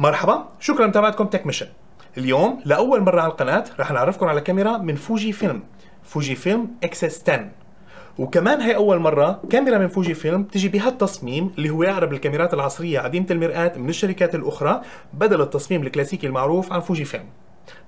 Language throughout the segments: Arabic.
مرحبا شكرا لمتابعتكم تك ميشن اليوم لاول مره على القناه رح نعرفكم على كاميرا من فوجي فيلم فوجي فيلم اكس اس 10 وكمان هي اول مره كاميرا من فوجي فيلم تجي بهالتصميم اللي هو اقرب الكاميرات العصريه عديمه المرآة من الشركات الاخرى بدل التصميم الكلاسيكي المعروف عن فوجي فيلم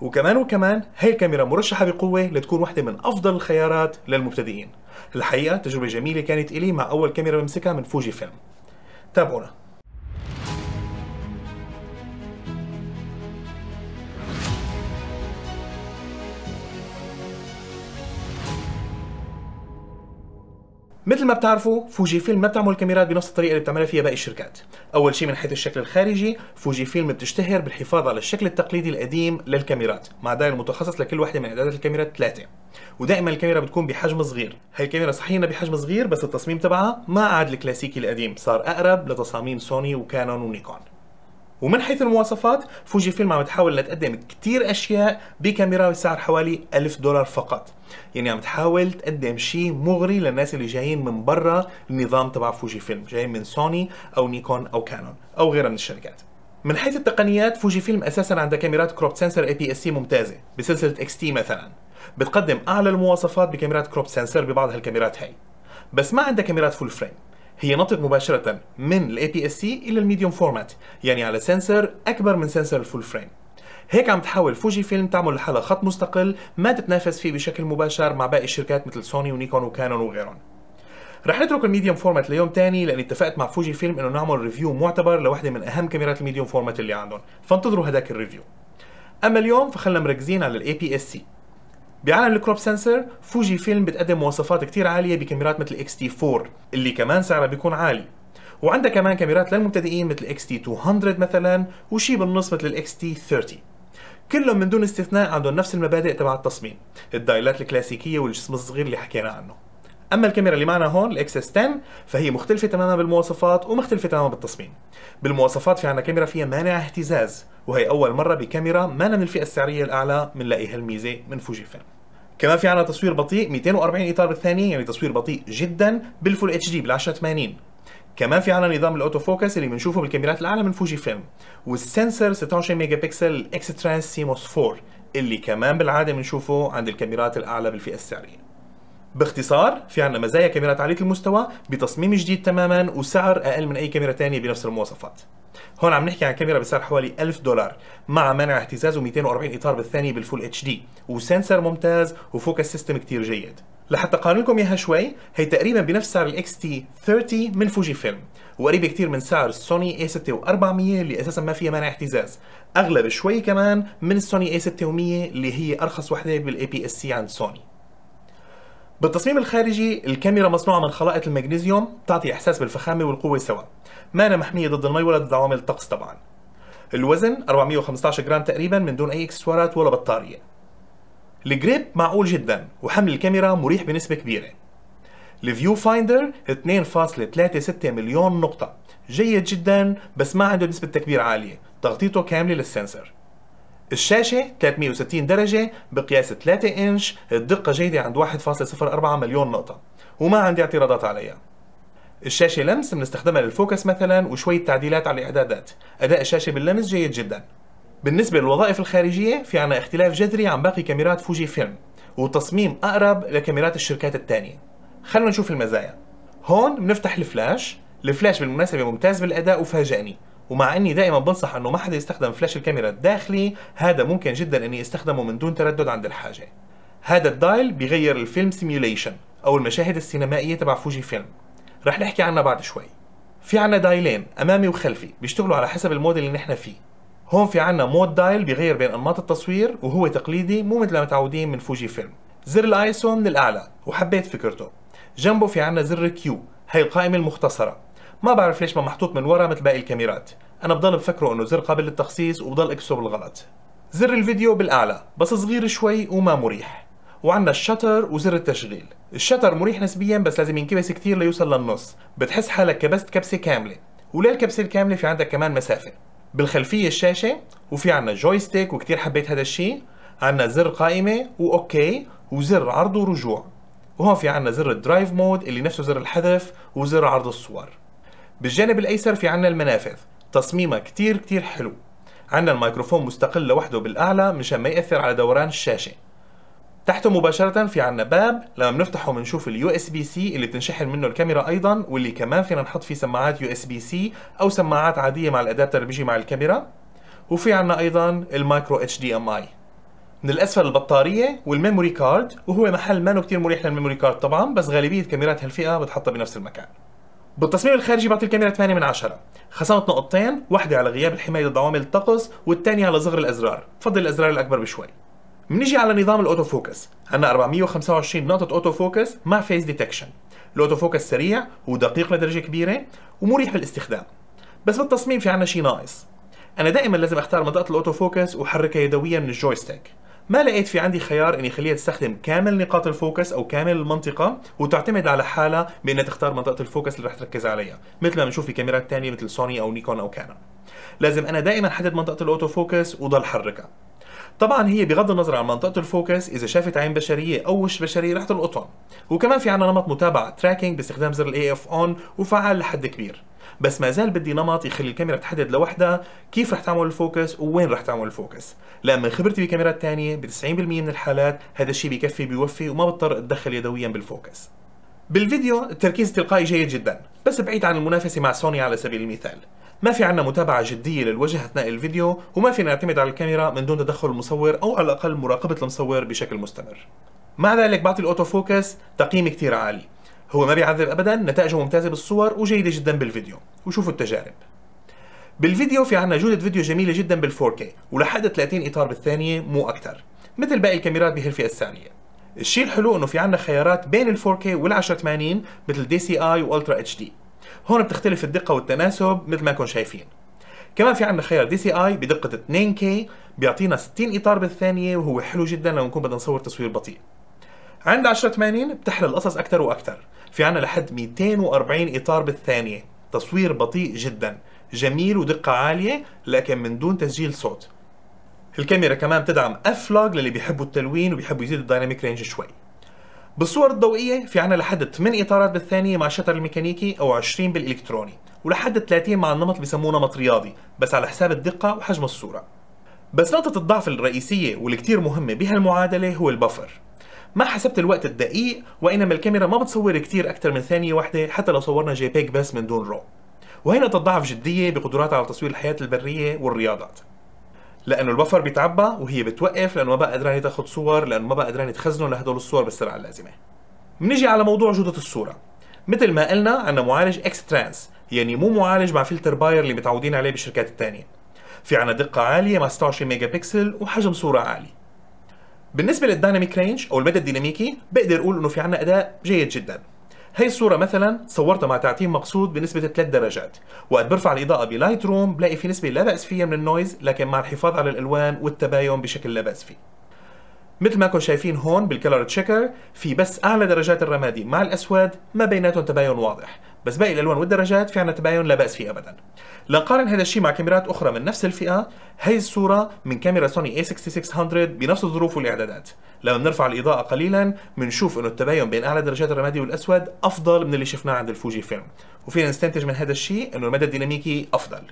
وكمان وكمان هي الكاميرا مرشحة بقوة لتكون واحدة من أفضل الخيارات للمبتدئين الحقيقة تجربة جميلة كانت إلي مع أول كاميرا بمسكها من فوجي فيلم تابعونا مثل ما بتعرفوا فوجي فيلم ما بتعمل الكاميرات بنفس الطريقه اللي بتعملها فيها باقي الشركات اول شيء من حيث الشكل الخارجي فوجي فيلم بتشتهر بالحفاظ على الشكل التقليدي القديم للكاميرات مع داير متخصص لكل وحده من اعدادات الكاميرات ثلاثه ودائما الكاميرا بتكون بحجم صغير هاي الكاميرا صحيح بحجم صغير بس التصميم تبعها ما عاد الكلاسيكي القديم صار اقرب لتصاميم سوني وكانون ونيكون ومن حيث المواصفات فوجي فيلم عم تحاول تقدم كثير اشياء بكاميرا بسعر حوالي 1000 دولار فقط يعني عم تحاول تقدم شيء مغري للناس اللي جايين من برا النظام تبع فوجي فيلم جايين من سوني او نيكون او كانون او غيرها من الشركات من حيث التقنيات فوجي فيلم اساسا عندها كاميرات كروب سنسر اي بي اس سي ممتازه بسلسله اكس تي مثلا بتقدم اعلى المواصفات بكاميرات كروب سنسر ببعض هالكاميرات هي بس ما عندها كاميرات فول فريم هي نطت مباشرة من الـ APS-C إلى الميديوم فورمات يعني على سنسر أكبر من سنسر الفول فريم هيك عم تحاول فوجي فيلم تعمل لحالها خط مستقل ما تتنافس فيه بشكل مباشر مع باقي الشركات مثل سوني ونيكون وكانون وغيرهم رح نترك الميديوم فورمات ليوم تاني لاني اتفقت مع فوجي فيلم انه نعمل ريفيو معتبر لوحده من اهم كاميرات الميديوم فورمات اللي عندهم فانتظروا هداك الريفيو اما اليوم فخلنا مركزين على الاي بي اس سي بعالم الكروب سنسر فوجي فيلم بتقدم مواصفات كتير عاليه بكاميرات مثل xt 4 اللي كمان سعرها بيكون عالي وعندها كمان كاميرات للمبتدئين مثل xt 200 مثلا وشي بالنص مثل xt 30 كلهم من دون استثناء عندهم نفس المبادئ تبع التصميم الدايلات الكلاسيكيه والجسم الصغير اللي حكينا عنه اما الكاميرا اللي معنا هون الاكس اس 10 فهي مختلفه تماما بالمواصفات ومختلفه تماما بالتصميم بالمواصفات في عندنا كاميرا فيها مانع اهتزاز وهي اول مره بكاميرا مانا من الفئه السعريه الاعلى بنلاقي هالميزه من فوجي فيلم كمان في عندنا تصوير بطيء 240 اطار بالثانيه يعني تصوير بطيء جدا بالفول اتش دي بال 1080 كمان في عنا نظام الاوتو فوكس اللي بنشوفه بالكاميرات الاعلى من فوجي فيلم والسنسر 26 ميجا بكسل ترانس سيموس 4 اللي كمان بالعاده بنشوفه عند الكاميرات الاعلى بالفئه السعريه باختصار في عندنا مزايا كاميرات عاليه المستوى بتصميم جديد تماما وسعر اقل من اي كاميرا ثانيه بنفس المواصفات هون عم نحكي عن كاميرا بسعر حوالي 1000 دولار مع منع اهتزاز و240 اطار بالثانيه بالفول اتش دي وسنسر ممتاز وفوكس سيستم كتير جيد لحتى قارن لكم اياها شوي هي تقريبا بنفس سعر الاكس تي 30 من فوجي فيلم وقريبه كتير من سعر السوني اي 6 و400 اللي اساسا ما فيها مانع اهتزاز اغلب شوي كمان من السوني اي 6 و100 اللي هي ارخص وحده بالاي بي اس سي عند سوني بالتصميم الخارجي الكاميرا مصنوعة من خلائط المغنيسيوم تعطي إحساس بالفخامة والقوة سوا مانا محمية ضد المي ولا ضد عوامل الطقس طبعا الوزن 415 جرام تقريبا من دون أي إكسسوارات ولا بطارية الجريب معقول جدا وحمل الكاميرا مريح بنسبة كبيرة الفيو فايندر 2.36 مليون نقطة جيد جدا بس ما عنده نسبة تكبير عالية تغطيته كاملة للسنسر الشاشة 360 درجة بقياس 3 إنش الدقة جيدة عند 1.04 مليون نقطة وما عندي اعتراضات عليها الشاشة لمس بنستخدمها للفوكس مثلا وشوية تعديلات على الإعدادات أداء الشاشة باللمس جيد جدا بالنسبة للوظائف الخارجية في عنا اختلاف جذري عن باقي كاميرات فوجي فيلم وتصميم أقرب لكاميرات الشركات الثانية خلونا نشوف المزايا هون بنفتح الفلاش الفلاش بالمناسبة ممتاز بالأداء وفاجأني ومع اني دائما بنصح انه ما حدا يستخدم فلاش الكاميرا الداخلي هذا ممكن جدا اني استخدمه من دون تردد عند الحاجه هذا الدايل بيغير الفيلم سيميوليشن او المشاهد السينمائيه تبع فوجي فيلم رح نحكي عنها بعد شوي في عنا دايلين امامي وخلفي بيشتغلوا على حسب المود اللي نحن فيه هون في عنا مود دايل بيغير بين انماط التصوير وهو تقليدي مو مثل ما متعودين من فوجي فيلم زر الايسو من الاعلى وحبيت فكرته جنبه في عنا زر كيو هي القائمة المختصرة ما بعرف ليش ما محطوط من ورا مثل باقي الكاميرات انا بضل بفكره انه زر قابل للتخصيص وبضل اكسبه بالغلط زر الفيديو بالاعلى بس صغير شوي وما مريح وعندنا الشتر وزر التشغيل الشتر مريح نسبيا بس لازم ينكبس كثير ليوصل للنص بتحس حالك كبست كبسه كامله وللكبسه الكامله في عندك كمان مسافه بالخلفيه الشاشه وفي عندنا جويستيك وكثير حبيت هذا الشيء عندنا زر قائمه واوكي وزر عرض ورجوع وهون في عندنا زر الدرايف مود اللي نفسه زر الحذف وزر عرض الصور بالجانب الايسر في عنا المنافذ تصميمها كتير كتير حلو عندنا الميكروفون مستقل لوحده بالاعلى مشان ما ياثر على دوران الشاشه تحته مباشرة في عنا باب لما بنفتحه بنشوف اليو اس بي سي اللي بتنشحن منه الكاميرا ايضا واللي كمان فينا نحط فيه سماعات يو اس بي سي او سماعات عادية مع الادابتر اللي بيجي مع الكاميرا وفي عنا ايضا المايكرو اتش دي ام اي من الاسفل البطارية والميموري كارد وهو محل مانو كتير مريح للميموري كارد طبعا بس غالبية كاميرات هالفئة بتحطها بنفس المكان بالتصميم الخارجي بعطي الكاميرا 8 من 10 خصمت نقطتين واحدة على غياب الحماية ضد عوامل الطقس والثانية على صغر الأزرار بفضل الأزرار الأكبر بشوي منجي على نظام الاوتو فوكس عندنا 425 نقطة اوتو فوكس مع فيز ديتكشن الاوتو فوكس سريع ودقيق لدرجة كبيرة ومريح بالاستخدام بس بالتصميم في عنا شيء ناقص انا دائما لازم اختار منطقة الاوتو فوكس واحركها يدويا من الجويستيك ما لقيت في عندي خيار اني خليها تستخدم كامل نقاط الفوكس او كامل المنطقه وتعتمد على حالها بانها تختار منطقه الفوكس اللي رح تركز عليها مثل ما بنشوف في كاميرات ثانيه مثل سوني او نيكون او كانون لازم انا دائما حدد منطقه الاوتو فوكس وضل حركها طبعا هي بغض النظر عن منطقه الفوكس اذا شافت عين بشريه او وش بشري رح تلقطهم وكمان في عندنا نمط متابعه تراكنج باستخدام زر الاي اف اون وفعال لحد كبير بس ما زال بدي نمط يخلي الكاميرا تحدد لوحدها كيف رح تعمل الفوكس ووين رح تعمل الفوكس لان من خبرتي بكاميرات تانية ب 90% من الحالات هذا الشيء بكفي بيوفي وما بضطر اتدخل يدويا بالفوكس بالفيديو التركيز التلقائي جيد جدا بس بعيد عن المنافسه مع سوني على سبيل المثال ما في عنا متابعة جدية للوجه أثناء الفيديو وما فينا نعتمد على الكاميرا من دون تدخل المصور أو على الأقل مراقبة المصور بشكل مستمر مع ذلك بعطي الأوتو فوكس تقييم كتير عالي هو ما بيعذب ابدا نتائجه ممتازه بالصور وجيده جدا بالفيديو وشوفوا التجارب بالفيديو في عنا جودة فيديو جميلة جدا بال 4K ولحد 30 إطار بالثانية مو أكثر مثل باقي الكاميرات بهالفئة الثانيه الشيء الحلو انه في عنا خيارات بين ال 4K وال 1080 مثل دي سي اي والترا اتش دي هون بتختلف الدقة والتناسب مثل ما كنتم شايفين كمان في عندنا خيار دي سي اي بدقة 2K بيعطينا 60 إطار بالثانية وهو حلو جدا لو نكون بدنا نصور تصوير بطيء عند 1080 بتحلى القصص اكثر واكثر في عنا لحد 240 اطار بالثانيه تصوير بطيء جدا جميل ودقه عاليه لكن من دون تسجيل صوت الكاميرا كمان بتدعم لوج للي بيحبوا التلوين وبيحبوا يزيدوا الدايناميك رينج شوي بالصور الضوئيه في عنا لحد 8 اطارات بالثانيه مع الشتر الميكانيكي او 20 بالالكتروني ولحد 30 مع النمط اللي بسموه نمط رياضي بس على حساب الدقه وحجم الصوره بس نقطة الضعف الرئيسية والكتير مهمة بهالمعادلة هو البفر ما حسبت الوقت الدقيق وإنما الكاميرا ما بتصور كتير أكتر من ثانية واحدة حتى لو صورنا جي بيج بس من دون رو وهنا تضعف جدية بقدراتها على تصوير الحياة البرية والرياضات لانه البفر بيتعبى وهي بتوقف لانه ما بقى قدرانه تاخذ صور لانه ما بقى قدرانه تخزنهم لهدول الصور بالسرعه اللازمه. بنيجي على موضوع جوده الصوره. مثل ما قلنا عنا معالج اكس ترانس يعني مو معالج مع فلتر باير اللي متعودين عليه بالشركات الثانيه. في عنا دقة عالية مع 26 ميجا بكسل وحجم صورة عالي بالنسبه للدايناميك رينج او المدى الديناميكي بقدر اقول انه في عنا اداء جيد جدا هي الصورة مثلا صورتها مع تعتيم مقصود بنسبة 3 درجات، وقت برفع الإضاءة بلايت روم بلاقي في نسبة لا بأس فيها من النويز لكن مع الحفاظ على الألوان والتباين بشكل لا بأس فيه. مثل ما كنتم شايفين هون بالكلر تشيكر في بس أعلى درجات الرمادي مع الأسود ما بيناتهم تباين واضح، بس باقي الالوان والدرجات في عنا تباين لا باس فيه ابدا لنقارن هذا الشيء مع كاميرات اخرى من نفس الفئه هي الصوره من كاميرا سوني A6600 بنفس الظروف والاعدادات لما بنرفع الاضاءه قليلا بنشوف انه التباين بين اعلى درجات الرمادي والاسود افضل من اللي شفناه عند الفوجي فيلم وفينا نستنتج من هذا الشيء انه المدى الديناميكي افضل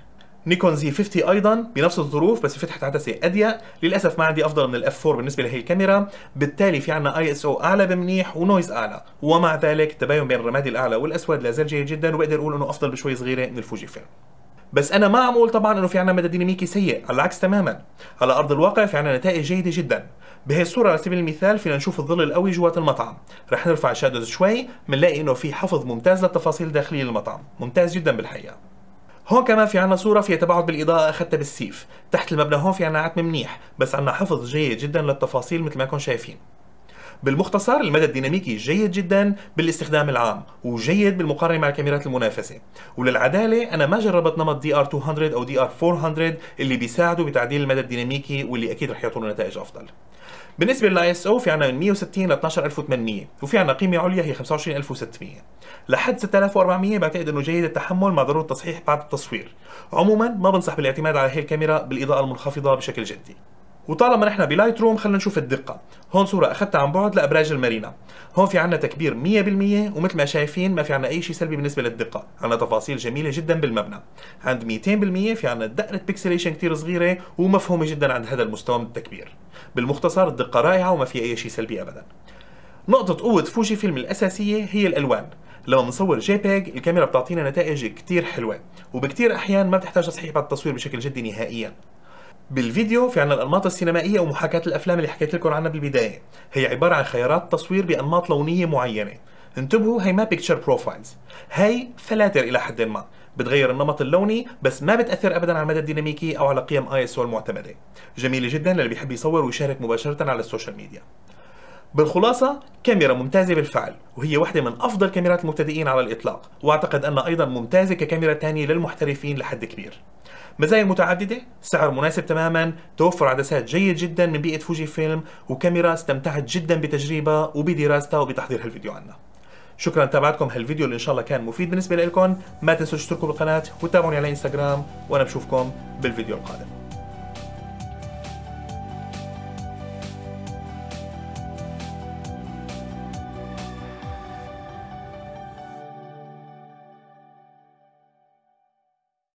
نيكون زي 50 ايضا بنفس الظروف بس فتحه عدسه اضيق للاسف ما عندي افضل من الاف 4 بالنسبه لهي الكاميرا بالتالي في عنا اي اس او اعلى بمنيح ونويز اعلى ومع ذلك التباين بين الرمادي الاعلى والاسود لا زال جيد جدا وبقدر اقول انه افضل بشوي صغيره من الفوجي فيلم بس انا ما عم اقول طبعا انه في عنا مدى ديناميكي سيء على العكس تماما على ارض الواقع في عنا نتائج جيده جدا بهي الصوره على سبيل المثال فينا نشوف الظل القوي جوات المطعم رح نرفع الشادوز شوي بنلاقي انه في حفظ ممتاز للتفاصيل الداخليه للمطعم ممتاز جدا بالحقيقه هون كمان في عنا صورة فيها تباعد بالإضاءة أخذتها بالسيف تحت المبنى هون في عنا عتم منيح بس عنا حفظ جيد جدا للتفاصيل مثل ما كنتم شايفين بالمختصر المدى الديناميكي جيد جدا بالاستخدام العام وجيد بالمقارنه مع الكاميرات المنافسه وللعداله انا ما جربت نمط دي ار 200 او دي ار 400 اللي بيساعدوا بتعديل المدى الديناميكي واللي اكيد رح يعطونا نتائج افضل بالنسبه للاي اس او في عندنا من 160 ل 12800 وفي عندنا قيمه عليا هي 25600 لحد 6400 بعتقد انه جيد التحمل مع ضروره تصحيح بعد التصوير عموما ما بنصح بالاعتماد على هي الكاميرا بالاضاءه المنخفضه بشكل جدي وطالما نحن بلايت روم خلينا نشوف الدقه هون صوره اخذتها عن بعد لابراج المارينا هون في عندنا تكبير 100% ومثل ما شايفين ما في عندنا اي شيء سلبي بالنسبه للدقه عندنا تفاصيل جميله جدا بالمبنى عند 200% في عندنا دقه بيكسليشن كثير صغيره ومفهومه جدا عند هذا المستوى من التكبير بالمختصر الدقه رائعه وما في اي شيء سلبي ابدا نقطة قوة فوجي فيلم الأساسية هي الألوان لما بنصور جي بيج الكاميرا بتعطينا نتائج كتير حلوة وبكتير أحيان ما بتحتاج تصحيح بعد التصوير بشكل جدي نهائيا بالفيديو في عنا الأنماط السينمائية ومحاكاة الأفلام اللي حكيت لكم عنها بالبداية هي عبارة عن خيارات تصوير بأنماط لونية معينة انتبهوا هي ما بيكتشر بروفايلز هي فلاتر إلى حد ما بتغير النمط اللوني بس ما بتأثر أبدا على المدى الديناميكي أو على قيم ISO المعتمدة جميلة جدا للي بيحب يصور ويشارك مباشرة على السوشيال ميديا بالخلاصة كاميرا ممتازة بالفعل وهي واحدة من أفضل كاميرات المبتدئين على الإطلاق وأعتقد أنها أيضا ممتازة ككاميرا تانية للمحترفين لحد كبير مزايا متعددة سعر مناسب تماما توفر عدسات جيد جدا من بيئة فوجي فيلم وكاميرا استمتعت جدا بتجربة وبدراستها وبتحضير هالفيديو عنا شكرا لتابعتكم هالفيديو اللي ان شاء الله كان مفيد بالنسبه لكم ما تنسوا تشتركوا بالقناه وتابعوني على انستغرام وانا بشوفكم بالفيديو القادم